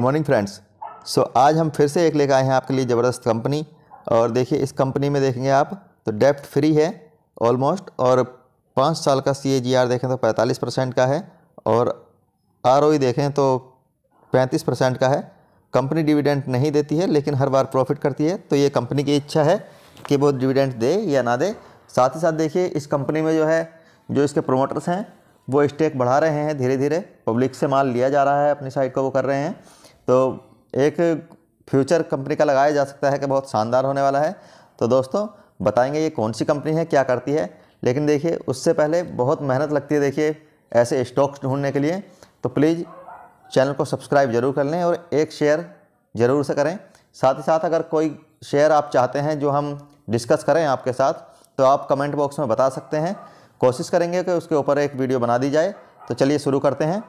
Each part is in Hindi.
गुड मॉर्निंग फ्रेंड्स सो आज हम फिर से एक लेकर आए हैं आपके लिए ज़बरदस्त कंपनी और देखिए इस कंपनी में देखेंगे आप तो डेप्ट फ्री है ऑलमोस्ट और पाँच साल का सी देखें तो पैंतालीस परसेंट का है और आर e देखें तो पैंतीस परसेंट का है कंपनी डिविडेंट नहीं देती है लेकिन हर बार प्रॉफिट करती है तो ये कंपनी की इच्छा है कि वो डिविडेंट दे या ना दे साथ ही साथ देखिए इस कंपनी में जो है जो इसके प्रोमोटर्स हैं वो स्टेक बढ़ा रहे हैं धीरे धीरे पब्लिक से माल लिया जा रहा है अपनी साइड को वो कर रहे हैं तो एक फ्यूचर कंपनी का लगाया जा सकता है कि बहुत शानदार होने वाला है तो दोस्तों बताएंगे ये कौन सी कंपनी है क्या करती है लेकिन देखिए उससे पहले बहुत मेहनत लगती है देखिए ऐसे स्टॉक्स ढूंढने के लिए तो प्लीज़ चैनल को सब्सक्राइब जरूर कर लें और एक शेयर ज़रूर से करें साथ ही साथ अगर कोई शेयर आप चाहते हैं जो हम डिस्कस करें आपके साथ तो आप कमेंट बॉक्स में बता सकते हैं कोशिश करेंगे कि उसके ऊपर एक वीडियो बना दी जाए तो चलिए शुरू करते हैं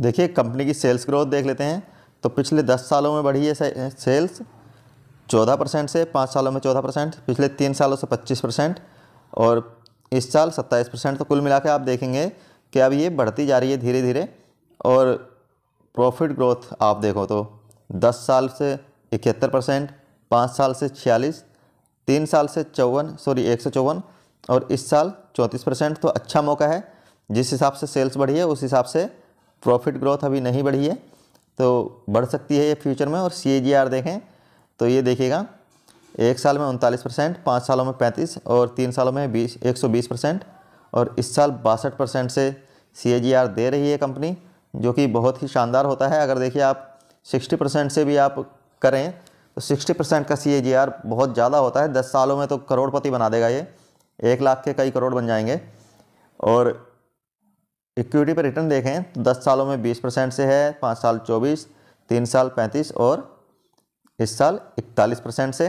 देखिए कंपनी की सेल्स ग्रोथ देख लेते हैं तो पिछले दस सालों में बढ़ी है सेल्स चौदह परसेंट से पाँच सालों में चौदह परसेंट पिछले तीन सालों से पच्चीस परसेंट और इस साल सत्ताईस परसेंट तो कुल मिला के आप देखेंगे कि अब ये बढ़ती जा रही है धीरे धीरे और प्रॉफिट ग्रोथ आप देखो तो दस साल से इकहत्तर परसेंट पाँच साल से छियालीस तीन साल से चौवन सॉरी एक सौ चौवन और इस साल चौंतीस परसेंट तो अच्छा मौका है जिस हिसाब से सेल्स बढ़ी है उस हिसाब से प्रॉफिट ग्रोथ अभी नहीं बढ़ी है तो बढ़ सकती है ये फ्यूचर में और सी देखें तो ये देखिएगा एक साल में उनतालीस परसेंट पाँच सालों में पैंतीस और तीन सालों में बीस एक सौ बीस परसेंट और इस साल बासठ परसेंट से सी दे रही है कंपनी जो कि बहुत ही शानदार होता है अगर देखिए आप सिक्सटी परसेंट से भी आप करें तो सिक्सटी परसेंट का सी बहुत ज़्यादा होता है दस सालों में तो करोड़पति बना देगा ये एक लाख के कई करोड़ बन जाएंगे और इक्विटी पर रिटर्न देखें तो दस सालों में बीस परसेंट से है पाँच साल चौबीस तीन साल पैंतीस और इस साल इकतालीस परसेंट से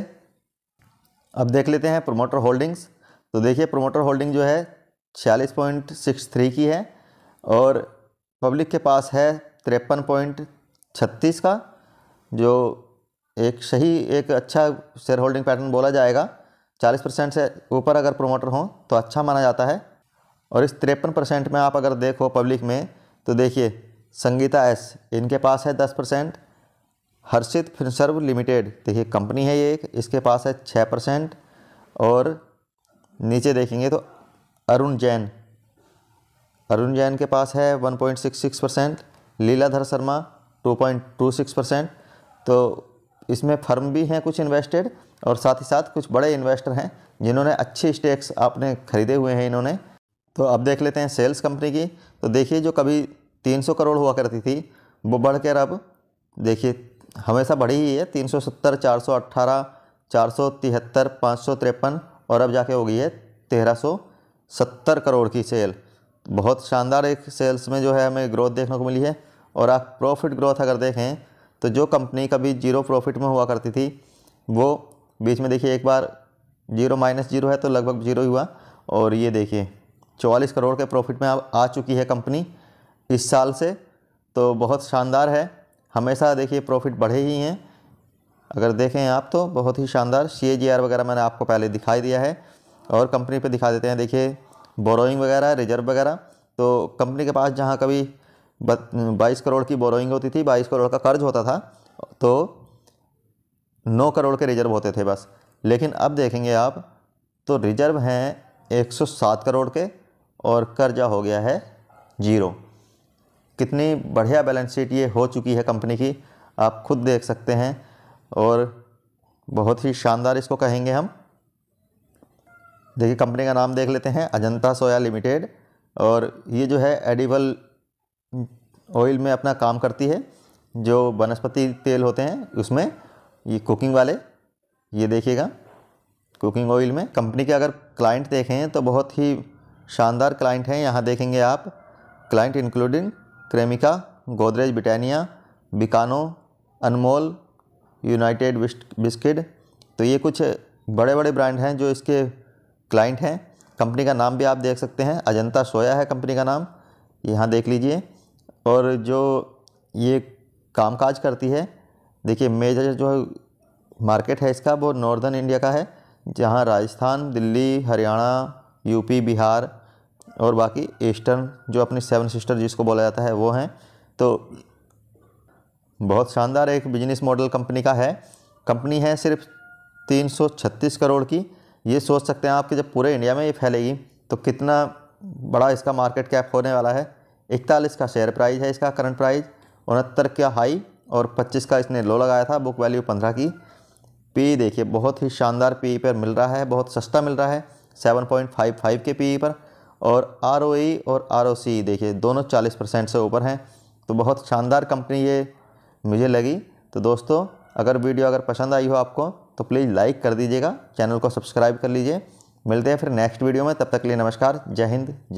अब देख लेते हैं प्रोमोटर होल्डिंग्स तो देखिए प्रोमोटर होल्डिंग जो है छियालीस पॉइंट सिक्स थ्री की है और पब्लिक के पास है तिरपन पॉइंट छत्तीस का जो एक सही एक अच्छा शेयर होल्डिंग पैटर्न बोला जाएगा चालीस परसेंट से ऊपर अगर प्रोमोटर हों तो अच्छा माना जाता है और इस तिरपन परसेंट में आप अगर देखो पब्लिक में तो देखिए संगीता एस इनके पास है दस परसेंट हर्षित फिनसर्व लिमिटेड देखिए कंपनी है ये एक इसके पास है छः परसेंट और नीचे देखेंगे तो अरुण जैन अरुण जैन के पास है one point six six percent Liladhar Sharma two two point six percent तो इसमें फर्म भी हैं कुछ इन्वेस्टेड और साथ ही साथ कुछ बड़े इन्वेस्टर हैं जिन्होंने अच्छे स्टेक्स आपने खरीदे हुए हैं इन्होंने तो अब देख लेते हैं सेल्स कंपनी की तो देखिए जो कभी 300 करोड़ हुआ करती थी वो बढ़कर अब देखिए हमेशा बढ़ी ही है 370, 418, 473, 553 और अब जाके हो गई है 1370 करोड़ की सेल बहुत शानदार एक सेल्स में जो है हमें ग्रोथ देखने को मिली है और आप प्रॉफिट ग्रोथ अगर देखें तो जो कंपनी कभी जीरो प्रॉफिट में हुआ करती थी वो बीच में देखिए एक बार जीरो माइनस जीरो है तो लगभग जीरो ही हुआ और ये देखिए 44 करोड़ के प्रॉफिट में आ चुकी है कंपनी इस साल से तो बहुत शानदार है हमेशा देखिए प्रॉफिट बढ़े ही हैं अगर देखें आप तो बहुत ही शानदार सी वगैरह मैंने आपको पहले दिखाई दिया है और कंपनी पे दिखा देते हैं देखिए बोरोइंग वगैरह रिजर्व वगैरह तो कंपनी के पास जहाँ कभी बाईस करोड़ की बोरोइंग होती थी बाईस करोड़ का कर्ज होता था तो नौ करोड़ के रिजर्व होते थे बस लेकिन अब देखेंगे आप तो रिजर्व हैं 107 करोड़ के और कर्जा हो गया है जीरो कितनी बढ़िया बैलेंस शीट ये हो चुकी है कंपनी की आप खुद देख सकते हैं और बहुत ही शानदार इसको कहेंगे हम देखिए कंपनी का नाम देख लेते हैं अजंता सोया लिमिटेड और ये जो है एडिबल ऑयल में अपना काम करती है जो वनस्पति तेल होते हैं उसमें ये कुकिंग वाले ये देखिएगा कुकिंग ऑयल में कंपनी के अगर क्लाइंट देखें तो बहुत ही शानदार क्लाइंट हैं यहाँ देखेंगे आप client including Cremica Godrej Britannia Bikano Anmol united biscuit तो ये कुछ बड़े बड़े ब्रांड हैं जो इसके क्लाइंट हैं कंपनी का नाम भी आप देख सकते हैं अजंता सोया है कंपनी का नाम यहाँ देख लीजिए और जो ये कामकाज करती है देखिए मेजर जो मार्केट है इसका वो नॉर्दर्न इंडिया का है जहाँ राजस्थान दिल्ली हरियाणा यूपी बिहार और बाकी ईस्टर्न जो अपनी सेवन सिस्टर जिसको बोला जाता है वो हैं तो बहुत शानदार एक बिजनेस मॉडल कंपनी का है कंपनी है सिर्फ 336 करोड़ की ये सोच सकते हैं आप कि जब पूरे इंडिया में ये फैलेगी तो कितना बड़ा इसका मार्केट कैप होने वाला है इकतालीस का शेयर प्राइस है इसका करंट प्राइस उनहत्तर का हाई और 25 का इसने लो लगाया था बुक वैल्यू 15 की पी देखिए बहुत ही शानदार पी पर मिल रहा है बहुत सस्ता मिल रहा है 7.55 के पी पर और आर e और आर देखिए दोनों चालीस परसेंट से ऊपर हैं तो बहुत शानदार कंपनी ये मुझे लगी तो दोस्तों अगर वीडियो अगर पसंद आई हो आपको तो प्लीज़ लाइक कर दीजिएगा चैनल को सब्सक्राइब कर लीजिए मिलते हैं फिर नेक्स्ट वीडियो में तब तक के लिए नमस्कार जय हिंद जय